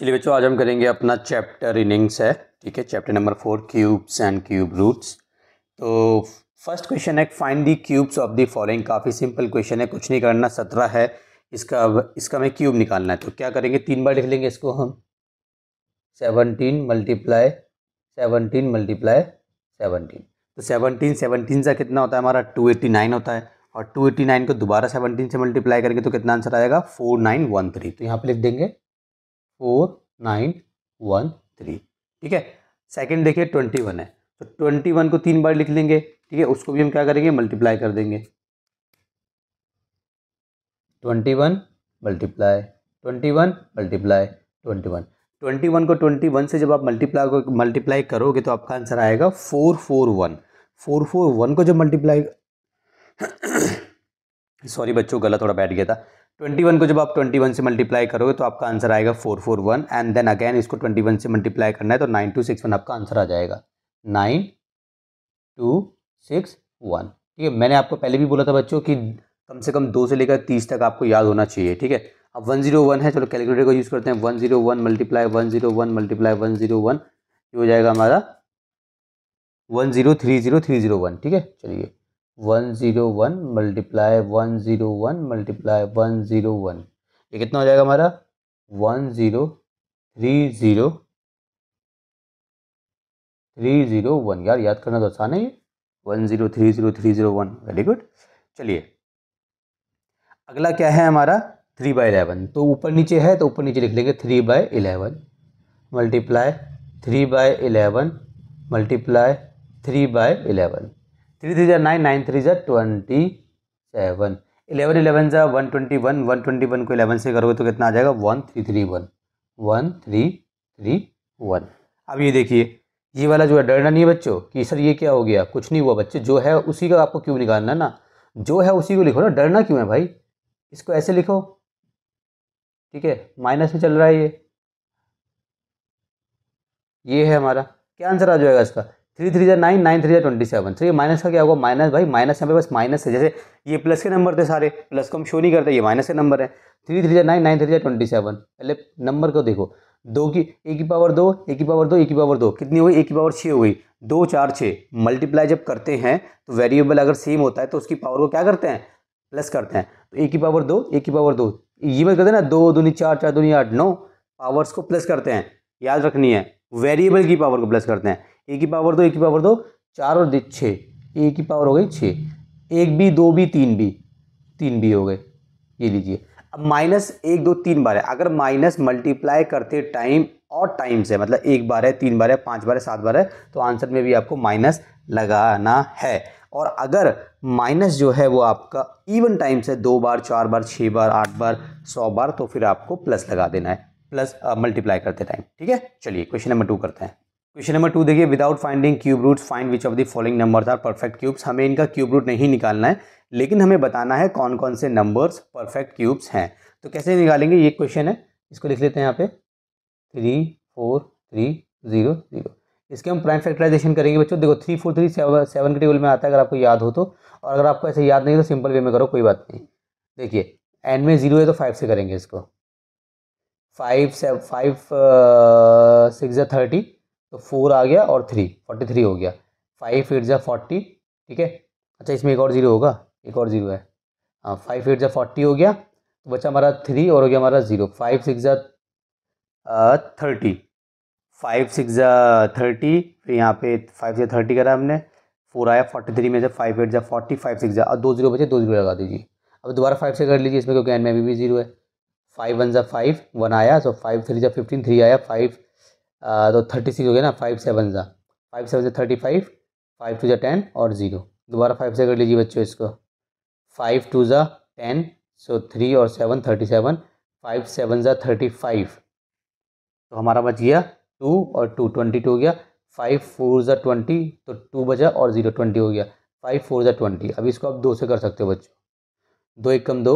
चलिए बच्चों आज हम करेंगे अपना चैप्टर इनिंग्स है ठीक है chapter number four cubes and cube roots तो फर्स्ट क्वेश्चन है find the cubes of the following काफ़ी सिंपल क्वेश्चन है कुछ नहीं करना सत्रह है इसका अब इसका हमें क्यूब निकालना है तो क्या करेंगे तीन बार लिख लेंगे इसको हम seventeen multiply seventeen multiply seventeen तो सेवनटीन सेवनटीन सा कितना होता है हमारा टू एट्टी नाइन होता है और टू एट्टी नाइन को दोबारा सेवनटीन से मल्टीप्लाई करेंगे तो कितना आंसर आएगा फोर नाइन वन थ्री तो यहाँ पे लिख देंगे फोर नाइन वन थ्री ठीक है सेकंड देखिए ट्वेंटी वन है तो ट्वेंटी वन को तीन बार लिख लेंगे ठीक है उसको भी हम क्या करेंगे मल्टीप्लाई कर देंगे twenty one multiply twenty one multiply twenty one twenty one को ट्वेंटी वन से जब आप मल्टीप्लाई मल्टीप्लाई करोगे तो आपका आंसर आएगा four four one four four one को जब मल्टीप्लाई सॉरी बच्चों गला थोड़ा बैठ गया था ट्वेंटी वन को जब आप ट्वेंटी वन से मल्टीप्लाई करोगे तो आपका आंसर आएगा four four one and then again इसको ट्वेंटी वन से मल्टीप्लाई करना है तो नाइन टू सिक्स वन आपका आंसर आ जाएगा नाइन टू सिक्स वन ठीक है मैंने आपको पहले भी बोला था बच्चों कि कम से कम दो से लेकर तीस तक आपको याद होना चाहिए ठीक है अब वन जीरो वन है चलो कैलकुलेटर को यूज़ करते हैं one zero one multiply one zero one multiply one zero one ये हो जाएगा हमारा one zero three zero three zero one ठीक है चलिए one zero one multiply one zero one multiply one zero one ये कितना हो जाएगा हमारा one zero three zero three zero one यार याद करना तो आसान है ये one zero three zero three zero one very good चलिए अगला क्या है हमारा थ्री बाई एलेवन तो ऊपर नीचे है तो ऊपर नीचे लिख लेंगे three by eleven multiply three by eleven multiply three by eleven three three ज़ा नाइन नाइन थ्री ज़ा ट्वेंटी सेवन इलेवन इलेवन ज़ा one twenty one one twenty one को इलेवन से करोगे तो कितना आ जाएगा one three three one one three three one अब ये देखिए ये वाला जो है डरना नहीं है बच्चों कि सर ये क्या हो गया कुछ नहीं हुआ बच्चे जो है उसी का आपको क्यों निकालना है ना जो है उसी को लिखो ना डरना क्यों है भाई इसको ऐसे लिखो ठीक है माइनस में चल रहा है ये ये है हमारा क्या आंसर आ जाएगा इसका थ्री थ्री जै नाइन नाइन थ्री जै ट्वेंटी सेवन सर ये माइनस का क्या होगा माइनस भाई माइनस यहाँ पे बस माइनस है जैसे ये प्लस के नंबर थे सारे प्लस को हम शो नहीं करते ये माइनस के नंबर है थ्री थ्री जै नाइन नाइन थ्री जै ट्वेंटी सेवन पहले नंबर को देखो दो की एक की पावर दो एक की पावर दो एक की पावर दो कितनी हुई एक की पावर छः हो गई दो चार छः मल्टीप्लाई जब करते हैं तो वेरिएबल अगर सेम होता है तो उसकी पावर को क्या करते हैं प्लस करते हैं तो एक की पावर दो एक की पावर दो ये मत करते हैं ना दो दूनी चार चार दूनी आठ नौ पावर्स को प्लस करते हैं याद रखनी है वेरिएबल की पावर को प्लस करते हैं ए की पावर दो ए की पावर दो चार और छः ए की पावर हो गई छः एक बी दो बी तीन बी तीन बी हो गए ये लीजिए अब माइनस एक दो तीन बार है अगर माइनस मल्टीप्लाई करते टाइम और टाइम से मतलब एक बार है तीन बार है पाँच बार है सात बार है तो आंसर में भी आपको माइनस लगाना है और अगर माइनस जो है वो आपका इवन टाइम से दो बार चार बार छः बार आठ बार सौ बार तो फिर आपको प्लस लगा देना है प्लस मल्टीप्लाई करते टाइम ठीक है चलिए क्वेश्चन नंबर टू करते हैं क्वेश्चन नंबर टू देखिए without finding cube root find which of the following numbers are perfect cubes हमें इनका क्यूब रूट नहीं निकालना है लेकिन हमें बताना है कौन कौन से नंबर्स परफेक्ट क्यूब्स हैं तो कैसे निकालेंगे ये क्वेश्चन है इसको लिख लेते हैं यहाँ पे three four three zero zero इसके हम प्राइम फैक्टराइजेशन करेंगे बच्चों देखो three four three seven seven के टेबल में आता है अगर आपको याद हो तो और अगर आपको ऐसे याद नहीं तो सिंपल वे में करो कोई बात नहीं देखिए एंड में ज़ीरो है तो फाइव से करेंगे इसको फाइव से फाइव सिक्स थर्टी तो फोर आ गया और थ्री फोर्टी थ्री हो गया फाइव एट ज़ा फोर्टी ठीक है अच्छा इसमें एक और जीरो होगा एक और जीरो है हाँ फाइव एट ज़ा फोर्टी हो गया तो बचा हमारा थ्री और हो गया हमारा ज़ीरो फाइव सिक्स ज़ा थर्टी फाइव सिक्स ज़ा थर्टी फिर यहाँ पे फाइव से थर्टी करा हमने फोर आया फोर्टी थ्री में जब फाइव एट ज़ा फोर्टी फाइव सिक्स ज़ा दो जीरो बचे दो जीरो लगा दीजिए अब दोबारा फाइव से कर लीजिए इसमें क्योंकि एन में अभी भी जीरो है फाइव वन ज़ा फाइव वन आया सो फाइव थ्री ज़ा फिफ्टीन थ्री आया फाइव तो थर्टी सिक्स हो गया ना फाइव सेवन ज़ा फाइव सेवन से थर्टी फाइव फाइव टू ज़ा टेन और ज़ीरो दोबारा फाइव से कर लीजिए बच्चों इसको फाइव टू ज़ा टेन सो थ्री और seven thirty seven five seven ज़ा थर्टी फाइव तो हमारा बच गया टू और टू ट्वेंटी टू हो गया फाइव फोर ज़ा ट्वेंटी तो टू बजा और ज़ीरो ट्वेंटी हो गया फाइव फोर ज़ा ट्वेंटी अभी इसको आप दो से कर सकते हो बच्चों दो एक कम दो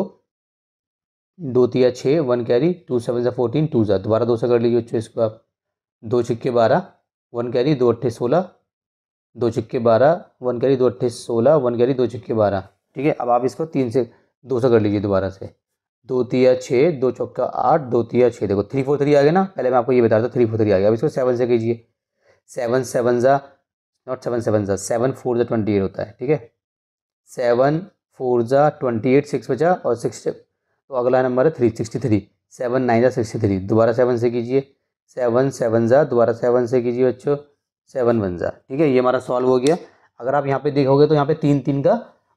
दो तिया छः वन कैरी टू सेवन ज़ा फोर्टीन टू ज़ा दोबारा दो से कर लीजिए बच्चों इसको आप दो छिक्के बारह वन कैरी दो अट्ठे सोलह दो छिक्के बारह वन कैरी दो अट्ठे सोलह वन कैरी दो छिक्के बारह ठीक है अब आप इसको तीन से दो से कर लीजिए दोबारा से दो तिया छः दो चौका आठ दो तिया छः देखो थ्री फोर थ्री आ गया ना पहले मैं आपको ये बता रहा थ्री फोर थ्री आ गया अब इसको सेवन से कीजिए सेवन सेवन ज़ा नॉट सेवन सेवन ज़ा सेवन फोर ज़ा ट्वेंटी एट होता है ठीक है सेवन फोर ज़ा ट्वेंटी एट सिक्स बचा और सिक्स तो अगला नंबर है three sixty three seven nine ज़ा सिक्सटी थ्री दोबारा सेवन से कीजिए सेवन सेवन ज़ा दोबारा सेवन से कीजिए बच्चों सेवन वन ज़ा ठीक है ये हमारा सॉल्व हो गया अगर आप यहाँ पे देखोगे तो यहाँ पे तीन तीन का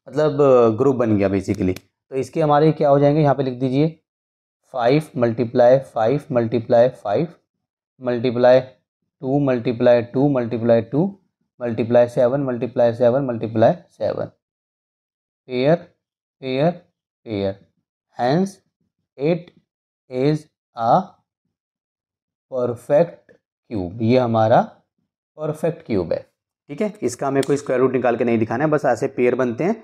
मतलब ग्रुप बन गया बेसिकली तो इसके हमारे क्या हो जाएंगे यहाँ पे लिख दीजिए five multiply five multiply five multiply two multiply two multiply two multiply seven multiply seven multiply seven pair pair pair hence it is a perfect cube ये हमारा परफेक्ट क्यूब है ठीक है इसका हमें कोई स्क्वायर रूट निकाल के नहीं दिखाना है बस ऐसे पेयर बनते हैं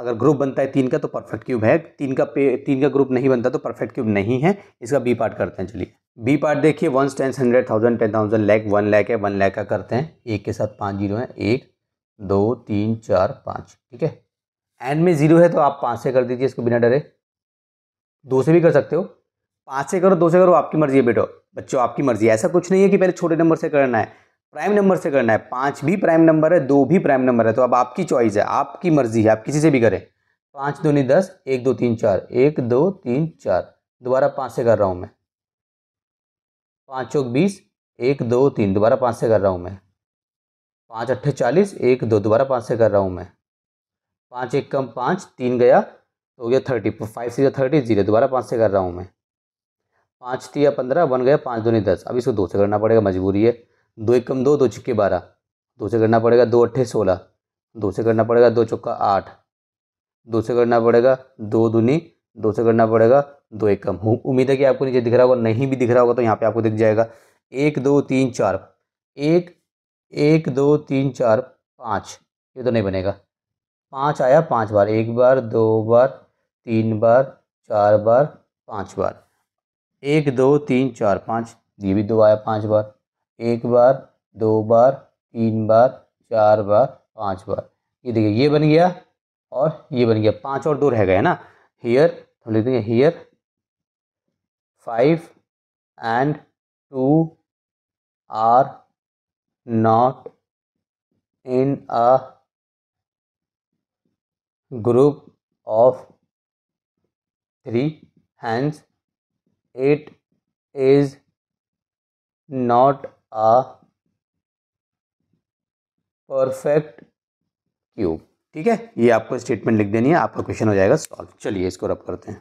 अगर ग्रुप बनता है तीन का तो परफेक्ट क्यूब है तीन का पे तीन का ग्रुप नहीं बनता तो परफेक्ट क्यूब नहीं है इसका बी पार्ट करते हैं चलिए बी पार्ट देखिए one tens hundred thousand ten thousand lakh one lakh है वन लैक का करते हैं एक के साथ पाँच जीरो है एक दो तीन चार पाँच ठीक है एन में ज़ीरो है तो आप पाँच से कर दीजिए इसको बिना डरे दो से भी कर सकते हो पाँच से करो दो से करो आपकी मर्जी है बेटो बच्चों आपकी मर्जी ऐसा कुछ नहीं है कि पहले छोटे नंबर से करना है प्राइम नंबर से करना है पाँच भी प्राइम नंबर है दो भी प्राइम नंबर है तो अब आपकी चॉइस है आपकी मर्जी है आप किसी से भी करें पाँच दो नहीं दस एक दो तीन चार एक दो तीन चार दोबारा पाँच से कर रहा हूँ मैं पाँच चौक बीस एक दो तीन दोबारा पाँच से कर रहा हूँ मैं पाँच अट्ठे चालीस एक दो दोबारा पाँच से कर रहा हूँ मैं पाँच एक कम पाँच तीन गया तो हो गया थर्टी फाइव सीजर थर्टी जीरो दोबारा पाँच से कर रहा हूँ मैं पाँच थी या पंद्रह बन गया पाँच दूनी दस अब इसको दो से करना पड़ेगा मजबूरी है दो एक कम दो दो छिक्के बारह दो से करना पड़ेगा दो अट्ठे सोलह दो से करना पड़ेगा दो चौका आठ दो से करना पड़ेगा दो दूनी दो से करना पड़ेगा दो एक कम उम्मीद है कि आपको नीचे दिख रहा होगा नहीं भी दिख रहा होगा तो यहाँ पे आपको दिख जाएगा एक दो तीन चार एक एक दो तीन चार पाँच ये तो नहीं बनेगा पाँच आया पाँच बार एक बार दो बार तीन बार चार बार पाँच बार एक दो तीन चार पाँच ये भी दो आया पाँच बार एक बार दो बार तीन बार चार बार पाँच बार ये देखिए ये बन गया और ये बन गया पाँच और दो रह गए ना हियर हम लिख देंगे here five and two are not in a group of three hence it is not a perfect cube ठीक है ये आपको स्टेटमेंट लिख देनी है आपका क्वेश्चन हो जाएगा सॉल्व चलिए इसको रब करते हैं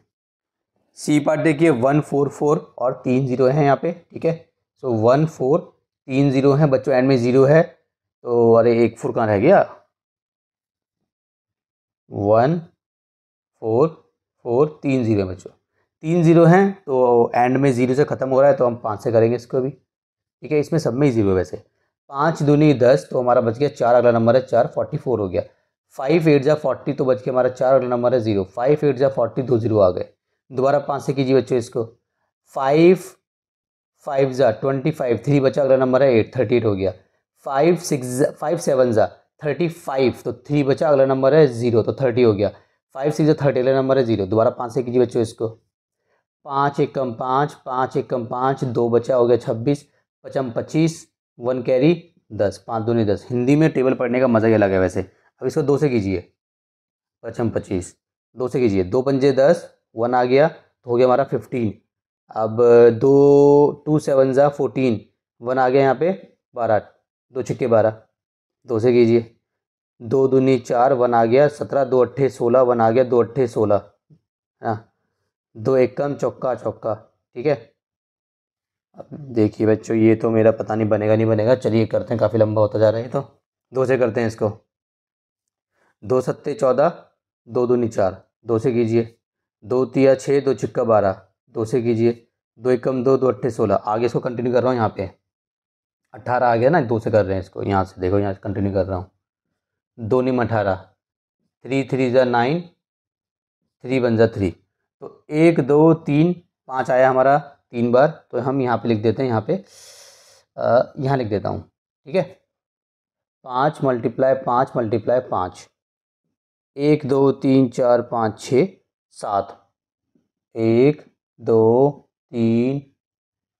सी पार्ट देखिए वन फोर फोर और तीन जीरो है यहाँ पे ठीक है सो वन फोर तीन जीरो है बच्चों एंड में जीरो है तो अरे एक फोर कहाँ रह गया वन फोर फोर तीन जीरो है बच्चों तीन ज़ीरो हैं तो एंड में ज़ीरो से ख़त्म हो रहा है तो हम पाँच से करेंगे इसको भी ठीक है इसमें सब में ही ज़ीरो वैसे पाँच दूनी दस तो हमारा बच गया चार अगला नंबर है चार फोर्टी फोर हो गया फाइव एट जा फोर्टी तो बच के हमारा चार अगला नंबर है ज़ीरो फाइव एट जा फोर्टी दो जीरो आ गए दोबारा पाँच से कीजिए बच्चों इसको फाइव फाइव ज़ा ट्वेंटी फाइव थ्री बचा अगला नंबर है एट थर्टी एट हो गया फाइव सिक्स फाइव सेवन ज़ा थर्टी फाइव तो थ्री बचा अगला नंबर है ज़ीरो तो थर्टी हो गया फाइव सिक्स थर्टी अगला नंबर है ज़ीरो दोबारा पाँच से कीजिए बच्चों इसको पाँच एकम पाँच पाँच एकम पाँच दो बचा हो गया छब्बीस पचम पच्चीस वन कैरी दस पाँच दूनी दस हिंदी में टेबल पढ़ने का मज़ा ही अलग है वैसे अब इसको दो से कीजिए पचम पच्चीस दो से कीजिए दो पंजे दस वन आ गया तो हो गया हमारा फिफ्टीन अब दो टू सेवन ज़ा फोर्टीन वन आ गया यहाँ पे बारह दो छक्के बारह दो से कीजिए दो दूनी चार वन आ गया सत्रह दो अट्ठे सोलह वन आ गया दो अट्ठे सोलह हाँ दो एकम चौका चौका ठीक है अब देखिए बच्चों ये तो मेरा पता नहीं बनेगा नहीं बनेगा चलिए करते हैं काफ़ी लंबा होता जा रहा है तो दो से करते हैं इसको दो सत्ते चौदह दो दूनी चार दो से कीजिए दो तिया छः दो छिक्का बारह दो से कीजिए दो एकम दो दो अट्ठे सोलह आगे इसको कंटिन्यू कर रहा हूँ यहाँ पे अट्ठारह आ गया ना दो से कर रहे हैं इसको यहाँ से देखो यहाँ से कंटिन्यू कर रहा हूँ दो निम अठारह थ्री थ्री ज़ा नाइन थ्री वन ज़ा थ्री तो एक दो तीन पाँच आया हमारा तीन बार तो हम यहाँ पे लिख देते हैं यहाँ पे यहाँ लिख देता हूँ ठीक है पाँच मल्टीप्लाई पाँच मल्टीप्लाई पाँच एक दो तीन चार पाँच छ सात एक दो तीन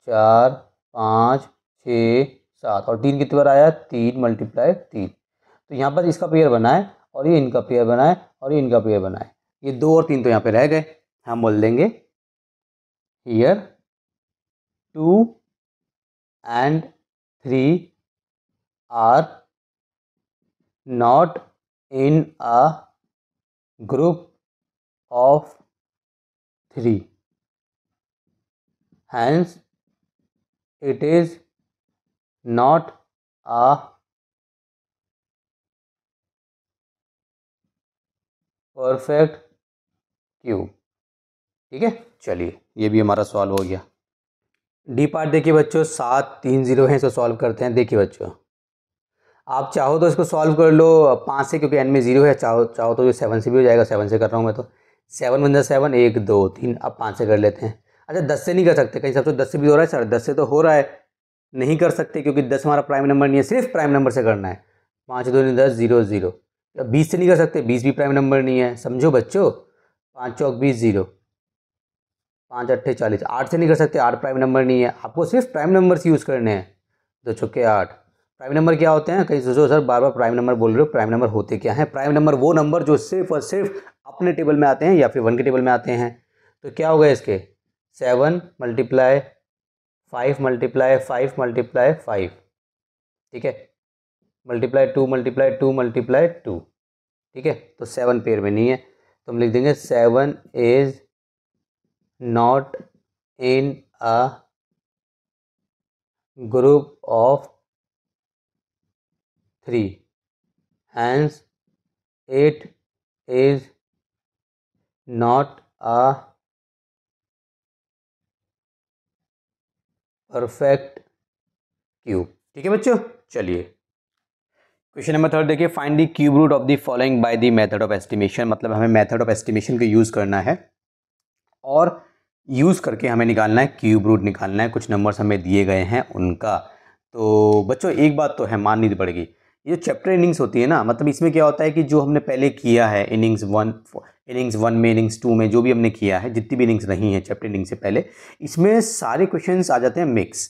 चार पाँच छ सात और तीन कितनी बार आया तीन मल्टीप्लाई तीन तो यहाँ पर इसका पेयर बनाए और ये इनका पेयर बनाए और ये इनका पेयर बनाए ये दो और तीन तो यहाँ पे रह गए हम बोल देंगे here two and three are not in a group of three hence it is not a perfect cube ठीक है चलिए ये भी हमारा सॉल्व हो गया डी पार्ट देखिए बच्चों सात तीन जीरो हैं इसको सॉल्व करते हैं देखिए बच्चों आप चाहो तो इसको सॉल्व कर लो पाँच से क्योंकि एन में जीरो है चाहो चाहो तो ये सेवन से भी हो जाएगा सेवन से कर रहा हूँ मैं तो सेवन वन सेवन एक दो तीन अब पाँच से कर लेते हैं अच्छा दस से नहीं कर सकते कहीं सबसे तो दस से भी हो रहा है सर दस से तो हो रहा है नहीं कर सकते क्योंकि दस हमारा प्राइम नंबर नहीं है सिर्फ प्राइम नंबर से करना है पाँच दो दस जीरो जीरो तो बीस से नहीं कर सकते बीस भी प्राइम नंबर नहीं है समझो बच्चों पाँच चौक बीस जीरो पाँच अट्ठे चालीस आठ से नहीं कर सकते आठ प्राइम नंबर नहीं है आपको सिर्फ प्राइम नंबर से यूज़ करने हैं दो छक्के आठ प्राइम नंबर क्या होते हैं कहीं सोचो सर बार बार प्राइम नंबर बोल रहे हो प्राइम नंबर होते क्या हैं प्राइम नंबर वो नंबर जो सिर्फ और सिर्फ अपने टेबल में आते हैं या फिर वन के टेबल में आते हैं तो क्या होगा इसके seven multiply five multiply five multiply five ठीक है multiply two multiply two multiply two ठीक है तो सेवन पेयर में नहीं है तो हम लिख देंगे seven is not in a group of 3 Hence, it is not a perfect cube ठीक है बच्चों चलिए क्वेश्चन नंबर थर्ड देखिए find the cube root of the following by the method of estimation मतलब हमें मेथड ऑफ एस्टिमेशन का use करना है और यूज़ करके हमें निकालना है क्यूब रूट निकालना है कुछ नंबर्स हमें दिए गए हैं उनका तो बच्चों एक बात तो है माननी तो पड़ेगी ये चैप्टर इनिंग्स होती है ना मतलब इसमें क्या होता है कि जो हमने पहले किया है इनिंग्स वन इनिंग्स वन में इनिंग्स टू में जो भी हमने किया है जितनी भी इनिंग्स रही हैं चैप्टर इनिंग्स से पहले इसमें सारे क्वेश्चन आ जाते हैं मिक्स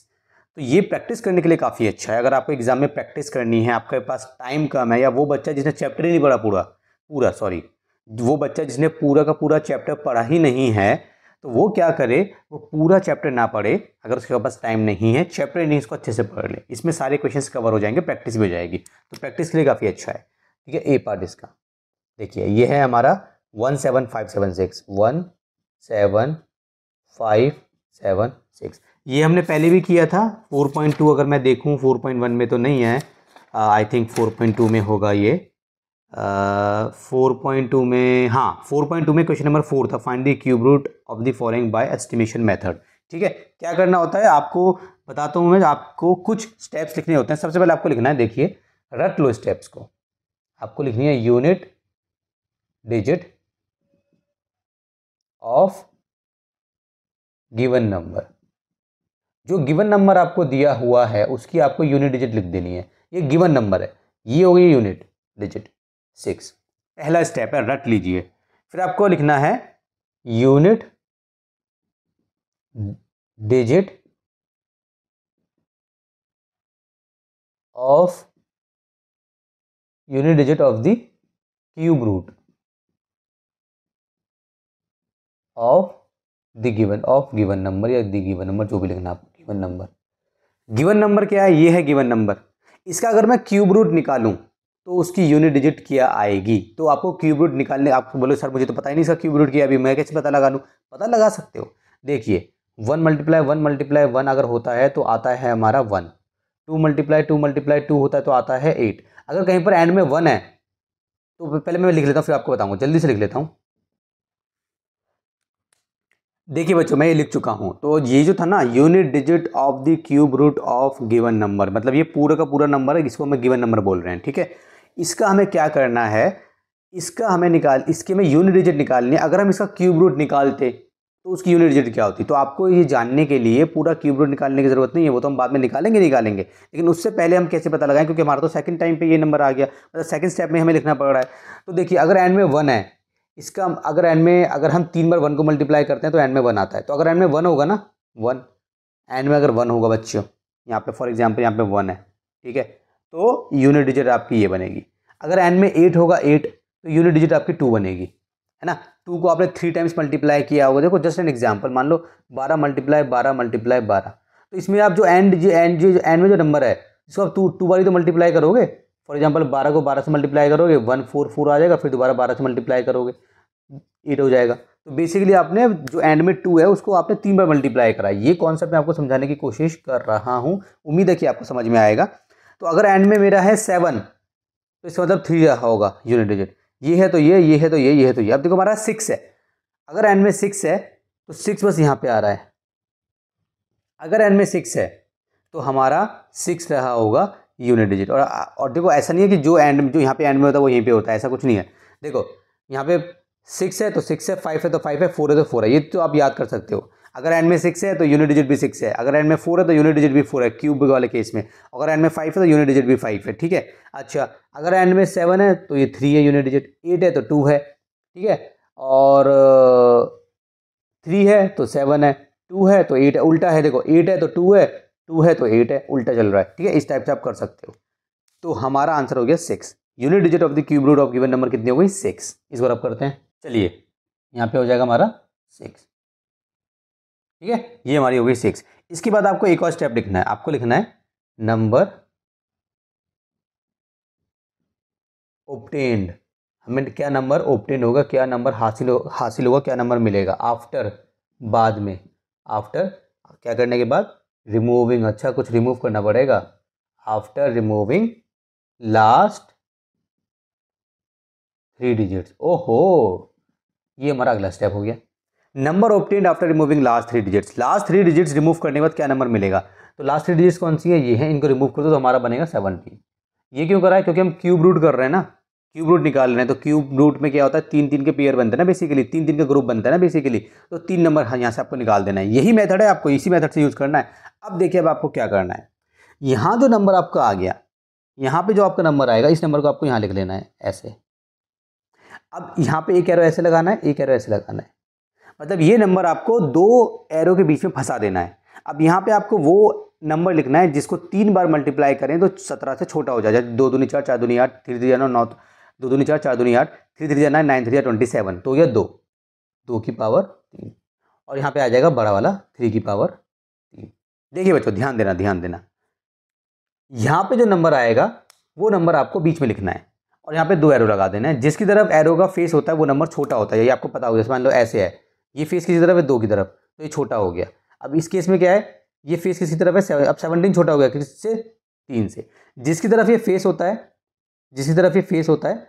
तो ये प्रैक्टिस करने के लिए काफ़ी अच्छा है अगर आपको एग्जाम में प्रैक्टिस करनी है आपके पास टाइम कम है या वो बच्चा जिसने चैप्टर ही नहीं पढ़ा पूरा पूरा सॉरी वो बच्चा जिसने पूरा का पूरा चैप्टर पढ़ा ही नहीं है तो वो क्या करे वो पूरा चैप्टर ना पढ़े अगर उसके पास टाइम नहीं है चैप्टर नहीं इसको अच्छे से पढ़ ले इसमें सारे क्वेश्चन कवर हो जाएंगे प्रैक्टिस भी हो जाएगी तो प्रैक्टिस के लिए काफ़ी अच्छा है ठीक है ए पार्ट इसका देखिए ये है हमारा one seven five seven six one seven five seven six ये हमने पहले भी किया था फोर पॉइंट टू अगर मैं देखूँ फोर पॉइंट वन में तो नहीं है I think four point two में होगा ये फोर पॉइंट टू में हाँ फोर पॉइंट टू में क्वेश्चन नंबर फोर था find the cube root of the following by estimation method ठीक है क्या करना होता है आपको बताता हूँ मैं आपको कुछ स्टेप्स लिखने होते हैं सबसे पहले आपको लिखना है देखिए रट लो स्टेप्स को आपको लिखनी है unit digit of given number जो गिवन नंबर आपको दिया हुआ है उसकी आपको यूनिट डिजिट लिख देनी है ये गिवन नंबर है ये हो गई यूनिट डिजिट सिक्स पहला स्टेप है रट लीजिए फिर आपको लिखना है unit digit of unit digit of the cube root of the given of given number या दी गिवन नंबर जो भी लिखना आपको गिवन नंबर गिवन नंबर क्या है ये है गिवन नंबर इसका अगर मैं क्यूब रूट निकालूं तो उसकी यूनिट डिजिट क्या आएगी तो आपको क्यूब रूट निकालने आप बोलो सर मुझे तो पता ही नहीं सर क्यूब रूट किया अभी मैं कैसे पता लगा लूँ पता लगा सकते हो देखिए one multiply one multiply one अगर होता है तो आता है हमारा one two multiply two multiply two होता है तो आता है एट अगर कहीं पर एंड में वन है तो पहले मैं लिख लेता हूँ फिर आपको बताऊँगा जल्दी से लिख लेता हूँ देखिए बच्चों मैं ये लिख चुका हूँ तो ये जो था ना unit digit of the cube root of given number मतलब ये पूरा का पूरा नंबर है इसको हम गिवन नंबर बोल रहे हैं ठीक है इसका हमें क्या करना है इसका हमें निकाल इसके में यूनिट डिजिट निकालनी है अगर हम इसका क्यूब रूट निकालते तो उसकी यूनिट डिजिट क्या होती तो आपको ये जानने के लिए पूरा क्यूब रूट निकालने की जरूरत नहीं है वो तो हम बाद में निकालेंगे निकालेंगे लेकिन उससे पहले हम कैसे पता लगाएं क्योंकि हमारा तो सेकंड टाइम पे ये नंबर आ गया मतलब सेकंड स्टेप में हमें लिखना पड़ रहा है तो देखिए अगर एन में वन है इसका अगर एन में अगर हम तीन बार वन को मल्टीप्लाई करते हैं तो एन में वन आता है तो अगर एन में वन होगा ना वन एन में अगर वन होगा बच्चों यहाँ पे फॉर एग्जाम्पल यहाँ पे वन है ठीक है तो यूनिट डिजिट आपकी ये बनेगी अगर एन में एट होगा एट तो यूनिट डिजिट आपकी टू बनेगी है ना टू को आपने थ्री टाइम्स मल्टीप्लाई किया होगा देखो जस्ट एन एग्जाम्पल मान लो बारह मल्टीप्लाई बारह मल्टीप्लाई बारह तो इसमें आप जो एंड जी एंड जी एंड में जो नंबर है इसको आप टू टू बारी तो मल्टीप्लाई करोगे फॉर एग्जाम्पल बारह को बारह से मल्टीप्लाई करोगे वन फोर फोर आ जाएगा फिर दोबारा बारह से मल्टीप्लाई करोगे एट हो जाएगा तो बेसिकली आपने जो एंड में टू है उसको आपने तीन बार मल्टीप्लाई करा ये कॉन्सेप्ट मैं आपको समझाने की कोशिश कर रहा हूँ उम्मीद है कि आपको समझ में आएगा तो अगर एंड में मेरा है सेवन तो इसका मतलब थ्री होगा यूनिट डिजिट ये है तो ये ये है तो ये ये है तो ये अब देखो हमारा सिक्स है अगर एंड में सिक्स है तो सिक्स बस यहाँ पे आ रहा है अगर एंड में सिक्स है तो हमारा सिक्स रहा होगा यूनिट डिजिट और और देखो ऐसा नहीं है कि जो एंड जो यहाँ पे एंड में होता है वो यहीं पे होता है ऐसा कुछ नहीं है देखो यहाँ पे सिक्स है तो सिक्स है फाइव है तो फाइव है फोर है तो फोर है ये तो आप याद कर सकते हो अगर एन में सिक्स है तो यूनिट डिजिट भी सिक्स है अगर एन में फोर है तो यूनिट डिजिट भी फोर है क्यूब वाले केस में अगर एन में फाइव है तो यूनिट डिजिट भी फाइव है ठीक है अच्छा अगर एन में सेवन है तो ये थ्री है यूनिट डिजिट एट है तो टू है ठीक है और थ्री है तो सेवन है टू है तो एट है उल्टा है देखो एट है तो टू है टू है तो एट है उल्टा चल रहा है ठीक है इस टाइप से आप कर सकते हो तो हमारा आंसर हो गया six unit digit of the cube root of given number कितनी हो गई सिक्स इस बार आप करते हैं चलिए यहाँ पे हो जाएगा हमारा सिक्स ठीक है ये हमारी होगी सिक्स इसके बाद आपको एक और स्टेप लिखना है आपको लिखना है नंबर ओपटेंड हमें क्या नंबर ओपटेंड होगा क्या नंबर हासिल हो, हासिल होगा क्या नंबर मिलेगा आफ्टर बाद में आफ्टर क्या करने के बाद रिमूविंग अच्छा कुछ रिमूव करना पड़ेगा after removing last three digits ओहो ये हमारा अगला स्टेप हो गया number obtained after removing last three digits last three digits remove करने के बाद क्या नंबर मिलेगा तो लास्ट थ्री डिजिट्स कौन सी है ये है इनको रिमूव कर दो तो हमारा बनेगा सेवनटीन ये क्यों कर रहा है क्योंकि हम क्यूब रूट कर रहे हैं ना क्यूब रूट निकाल रहे हैं तो क्यूब रूट में क्या होता है तीन तीन के पेयर बनते हैं ना बेसिकली तीन तीन का ग्रुप बनता है ना बेसिकली तो तीन नंबर हाँ, यहाँ से आपको निकाल देना है यही मेथड है आपको इसी मेथड से यूज़ करना है अब देखिए अब आपको क्या करना है यहाँ जो नंबर आपका आ गया यहाँ पे जो आपका नंबर आएगा इस नंबर को आपको यहाँ लिख लेना है ऐसे अब यहाँ पे एक एरो ऐसे लगाना है एक एरो ऐसे लगाना है मतलब ये नंबर आपको दो एरो के बीच में फंसा देना है अब यहाँ पे आपको वो नंबर लिखना है जिसको तीन बार मल्टीप्लाई करें तो सत्रह से छोटा हो जाए दो दूनी चार चार दूनी आठ थ्री थ्री जाना नौ दो दूनी चार चार दूनी आठ थ्री थ्री जाना नाइन थ्री या ट्वेंटी सेवन तो यह दो दो की पावर तीन और यहाँ पे आ जाएगा बड़ा वाला थ्री की पावर तीन देखिए बच्चों ध्यान देना ध्यान देना यहाँ पे जो नंबर आएगा वो नंबर आपको बीच में लिखना है और यहाँ पे दो एरो लगा देना है जिसकी तरफ एरो का फेस होता है वो नंबर छोटा होता है ये आपको पता होगा जैसे मान लो ऐसे है ये फेस किसी तरफ है दो की तरफ तो ये छोटा हो गया अब इस केस में क्या है ये फेस किसी तरफ है अब सेवनटीन छोटा हो गया से तीन से जिसकी तरफ ये फेस होता है जिसकी तरफ ये फेस होता है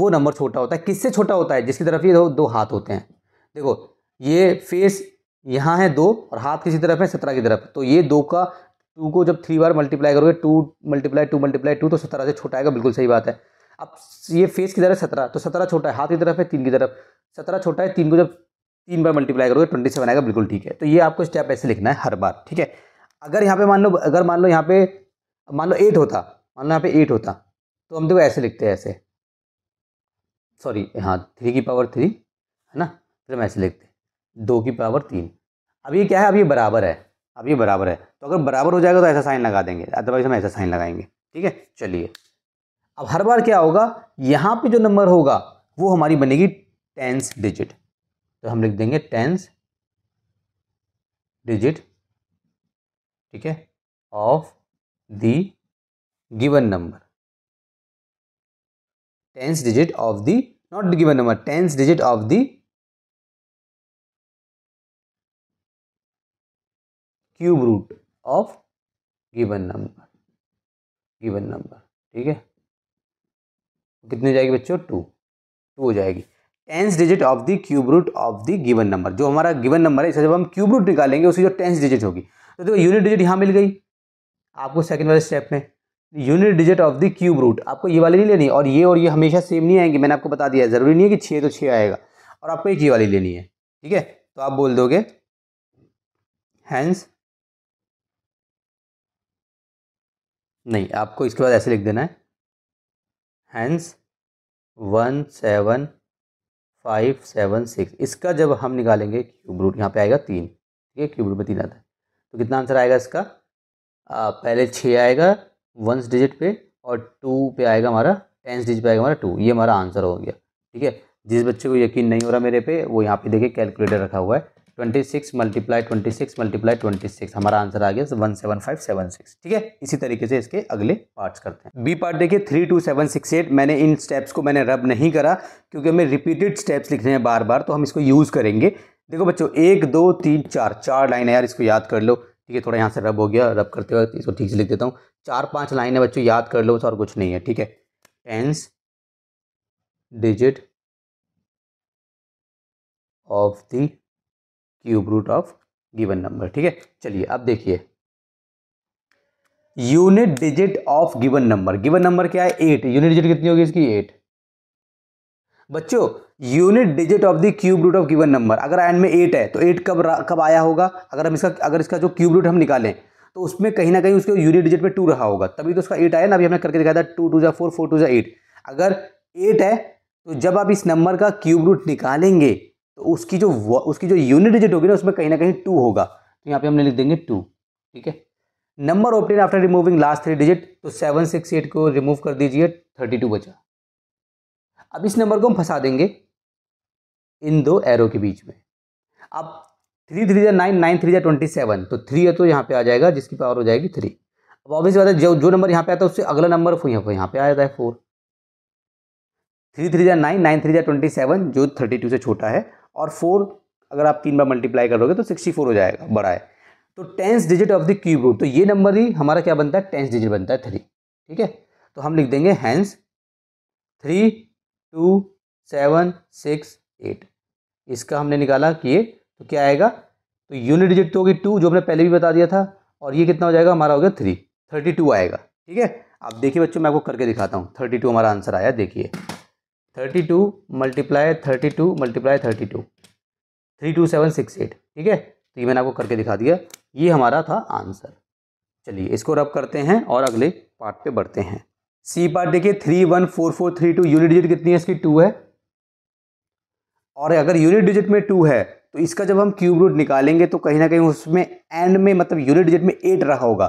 वो नंबर छोटा होता है किससे छोटा होता है जिसकी तरफ ये दो, दो हाथ होते हैं देखो ये फेस यहाँ है दो और हाथ किसी तरफ है सत्रह की तरफ तो ये दो का टू को जब थ्री बार मल्टीप्लाई करोगे two multiply two multiply two तो सत्रह से छोटा आएगा बिल्कुल सही बात है अब ये फेस की तरफ सत्रह तो सत्रह छोटा है हाथ की तरफ है तीन की तरफ सत्रह छोटा है तीन को जब तीन बार मल्टीप्लाई करोगे ट्वेंटी सेवन आएगा बिल्कुल ठीक है तो ये आपको स्टेप ऐसे लिखना है हर बार ठीक है अगर यहाँ पे मान लो अगर मान लो यहाँ पे मान लो एट होता मान लो यहाँ पे एट होता तो हम देखो ऐसे लिखते हैं ऐसे सॉरी हाँ थ्री की पावर थ्री है ना फिर हम ऐसे लिखते हैं दो की पावर तीन अब ये क्या है अब ये बराबर है अब ये बराबर है तो अगर बराबर हो जाएगा तो ऐसा साइन लगा देंगे अदरवाइज हम ऐसा साइन लगाएंगे ठीक है चलिए अब हर बार क्या होगा यहाँ पे जो नंबर होगा वो हमारी बनेगी टेंस डिजिट तो हम लिख देंगे टेंस डिजिट ठीक है of the given number tens digit of the not given number tens digit of the cube root of given number given number ठीक है कितनी हो जाएगी बच्चों टू टू हो जाएगी tens digit of the cube root of the given number जो हमारा गिवन नंबर है इसे जब हम क्यूब रूट निकालेंगे उसकी जो टेंस डिजिट होगी तो देखो यूनिट डिजिट यहाँ मिल गई आपको सेकंड वाले स्टेप में unit digit of the cube root आपको ये वाली नहीं लेनी और ये और ये हमेशा सेम नहीं आएंगे मैंने आपको बता दिया है ज़रूरी नहीं है कि छः तो छः आएगा और आपको एक ये वाली लेनी है ठीक है तो आप बोल दोगे हैंस नहीं आपको इसके बाद ऐसे लिख देना है hence one seven five seven six इसका जब हम निकालेंगे क्यूब रूट यहाँ पे आएगा तीन ठीक है क्यूब रूट में तीन आता है तो कितना आंसर आएगा इसका आ, पहले छः आएगा वंस डिजिट पे और टू पे आएगा हमारा टेंस डिजिट पे आएगा हमारा टू ये हमारा आंसर हो गया ठीक है जिस बच्चे को यकीन नहीं हो रहा मेरे पे वो यहाँ पे देखिए कैलकुलेटर रखा हुआ है twenty six multiply twenty six multiply twenty six हमारा आंसर आ गया one seven five seven six ठीक है इसी तरीके से इसके अगले पार्ट्स करते हैं बी पार्ट देखिए three two seven six eight मैंने इन स्टेप्स को मैंने रब नहीं करा क्योंकि हमें रिपीटेड स्टेप्स लिखने हैं बार बार तो हम इसको यूज़ करेंगे देखो बच्चों एक दो तीन चार चार लाइन है यार इसको याद कर लो ठीक है थोड़ा यहाँ से रब हो गया रब करते वक्त इसको ठीक से लिख देता हूँ चार पाँच लाइन है बच्चों याद कर लो और कुछ नहीं है ठीक है tens digit of the cube root of given number ठीक है चलिए अब देखिए unit digit of given number given number क्या है एट यूनिट डिजिट कितनी होगी इसकी एट बच्चों unit digit of the cube root of given number अगर एंड में एट है तो एट कब कब आया होगा अगर हम इसका अगर इसका जो क्यूब रूट हम निकालें तो उसमें कहीं ना कहीं उसके यूनिट डिजिट पे टू रहा होगा तभी तो उसका एट आया ना अभी हमने करके दिखाया था टू टू जो फोर फोर टू जो एट अगर एट है तो जब आप इस नंबर का क्यूब रूट निकालेंगे तो उसकी जो उसकी जो यूनिट डिजिट होगी ना उसमें कहीं ना कहीं टू होगा तो यहाँ पे हमने लिख देंगे टू ठीक है number obtained after removing last three digit तो सेवन सिक्स एट को रिमूव कर दीजिए थर्टी टू बचा अब इस नंबर को हम फंसा देंगे इन दो एरो के बीच में अब थ्री थ्री जै नाइन नाइन थ्री जै ट्वेंटी सेवन तो थ्री है तो यहाँ पे आ जाएगा जिसकी पावर हो जाएगी थ्री अब ऑब्वियस बात है जो जो नंबर यहाँ पे आता है उससे अगला नंबर यहाँ पर यहाँ पे आ जाता है फोर थ्री थ्री जै नाइन नाइन थ्री जै ट्वेंटी सेवन जो थर्टी टू से छोटा है और फोर अगर आप तीन बार मल्टीप्लाई करोगे तो सिक्सटी फोर हो जाएगा बड़ा है तो tens digit of the cube root तो ये नंबर ही हमारा क्या बनता है टेंस डिजिट बनता है थ्री ठीक है तो हम लिख देंगे hence three two seven six eight इसका हमने निकाला कि ये तो क्या आएगा तो यूनिट डिजिट तो होगी टू जो हमने पहले भी बता दिया था और ये कितना हो जाएगा हमारा हो गया थ्री थर्टी टू आएगा ठीक है आप देखिए बच्चों मैं आपको करके दिखाता हूँ थर्टी टू हमारा आंसर आया देखिए thirty two multiply thirty two multiply thirty two three two seven six eight ठीक है तो ये मैंने आपको करके दिखा दिया ये हमारा था आंसर चलिए इसको रब करते हैं और अगले पार्ट पे बढ़ते हैं सी पार्ट देखिए three one four four three two unit digit कितनी है इसकी टू है और अगर यूनिट डिजिट में टू है तो इसका जब हम क्यूब रूट निकालेंगे तो कहीं ना कहीं उसमें एंड में मतलब यूनिट डिजिट में एट रहा होगा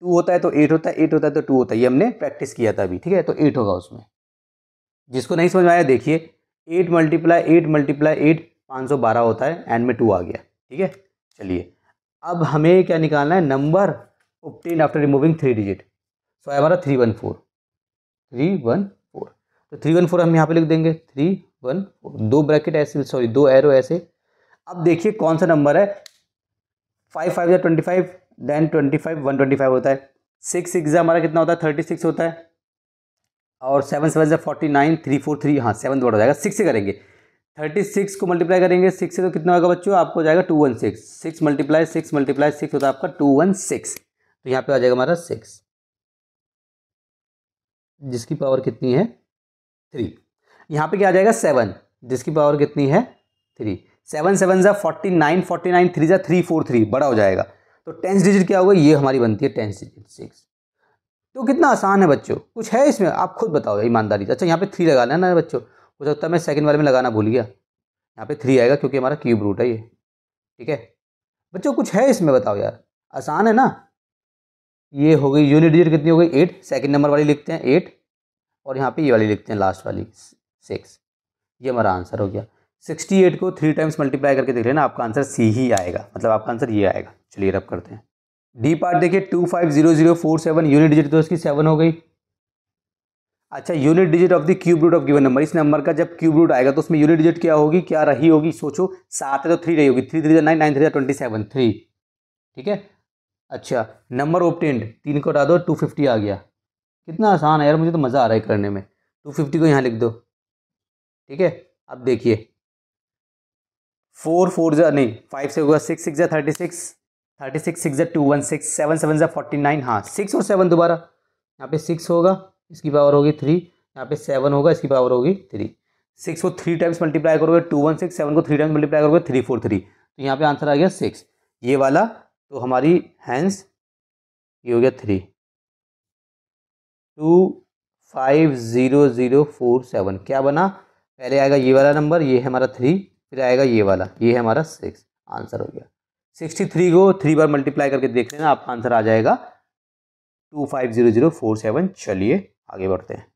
टू होता है तो एट होता है एट होता है तो टू होता है ये हमने प्रैक्टिस किया था अभी ठीक है तो एट होगा उसमें जिसको नहीं समझ में आया देखिए eight multiply eight multiply eight पाँच सौ बारह होता है एंड में टू आ गया ठीक है चलिए अब हमें क्या निकालना है number obtained after removing three digit so है हमारा three one four three one four तो थ्री वन फोर हम यहाँ पे लिख देंगे थ्री वन फोर दो ब्रैकेट ऐसे सॉरी दो एरो ऐसे अब देखिए कौन सा नंबर है फाइव फाइव या twenty five then twenty five one twenty five होता है सिक्स सिक्स हमारा कितना होता है थर्टी सिक्स होता है और सेवन सेवन से forty nine three four three हाँ सेवन वर्ड जाएगा सिक्स से करेंगे थर्टी सिक्स को मल्टीप्लाई करेंगे सिक्स से तो कितना होगा बच्चों आपको जाएगा two one six six multiply six multiply six होता है आपका टू वन सिक्स तो यहाँ पे आ जाएगा हमारा सिक्स जिसकी पावर कितनी है थ्री यहाँ पे क्या आ जाएगा सेवन जिसकी पावर कितनी है थ्री सेवन सेवन ज़ा forty nine forty nine three ज़ा थ्री फोर थ्री बड़ा हो जाएगा तो टेंस डिजिट क्या होगा ये हमारी बनती है टेंस डिजिट सिक्स तो कितना आसान है बच्चों कुछ है इसमें आप खुद बताओ ईमानदारी अच्छा यहाँ पे थ्री लगा लेना है बच्चों हो सकता है मैं सेकंड वाले में लगाना भूल गया यहाँ पे थ्री आएगा क्योंकि हमारा क्यूब रूट है ये ठीक है बच्चों कुछ है इसमें बताओ यार आसान है ना ये हो गई यूनिट डिजिट कितनी हो गई एट सेकेंड नंबर वाली लिखते हैं एट और यहाँ पर ये वाली लिखते हैं लास्ट वाली सिक्स ये हमारा आंसर हो गया सिक्सटी एट को थ्री टाइम्स मल्टीप्लाई करके देख लेना आपका आंसर सी ही आएगा मतलब आपका आंसर ये आएगा चलिए रब करते हैं डी पार्ट देखिए two five zero zero four seven unit digit तो इसकी सेवन हो गई अच्छा unit digit of the cube root of given number इस नंबर का जब क्यूब रूट आएगा तो उसमें यूनिट डिजिट क्या होगी क्या रही होगी सोचो सात है तो थ्री रही होगी three three nine nine three twenty seven three ठीक है अच्छा नंबर ओपटेंड तीन को हटा दो टू फिफ्टी आ गया कितना आसान है यार मुझे तो मज़ा आ रहा है करने में टू फिफ्टी को यहाँ लिख दो ठीक है अब देखिए फोर फोर जा नहीं फाइव से होगा सिक्स सिक्स जा thirty six thirty six six two one six seven seven जै फोर्टी नाइन हाँ सिक्स और सेवन दोबारा यहाँ पे सिक्स होगा इसकी पावर होगी थ्री यहाँ पे सेवन होगा इसकी पावर होगी थ्री सिक्स को थ्री टाइम्स मल्टीप्लाई करोगे टू वन सिक्स सेवन को थ्री टाइम्स मल्टीप्लाई करोगे थ्री फोर थ्री तो यहाँ पे आंसर आ गया सिक्स ये वाला तो हमारी हैंस ये हो गया three two five zero zero four seven क्या बना पहले आएगा ये वाला नंबर ये है हमारा थ्री फिर आएगा ये वाला ये है हमारा सिक्स आंसर हो गया सिक्सटी थ्री को थ्री बार मल्टीप्लाई करके देख लेना आपका आंसर आ जाएगा two five zero zero four seven चलिए आगे बढ़ते हैं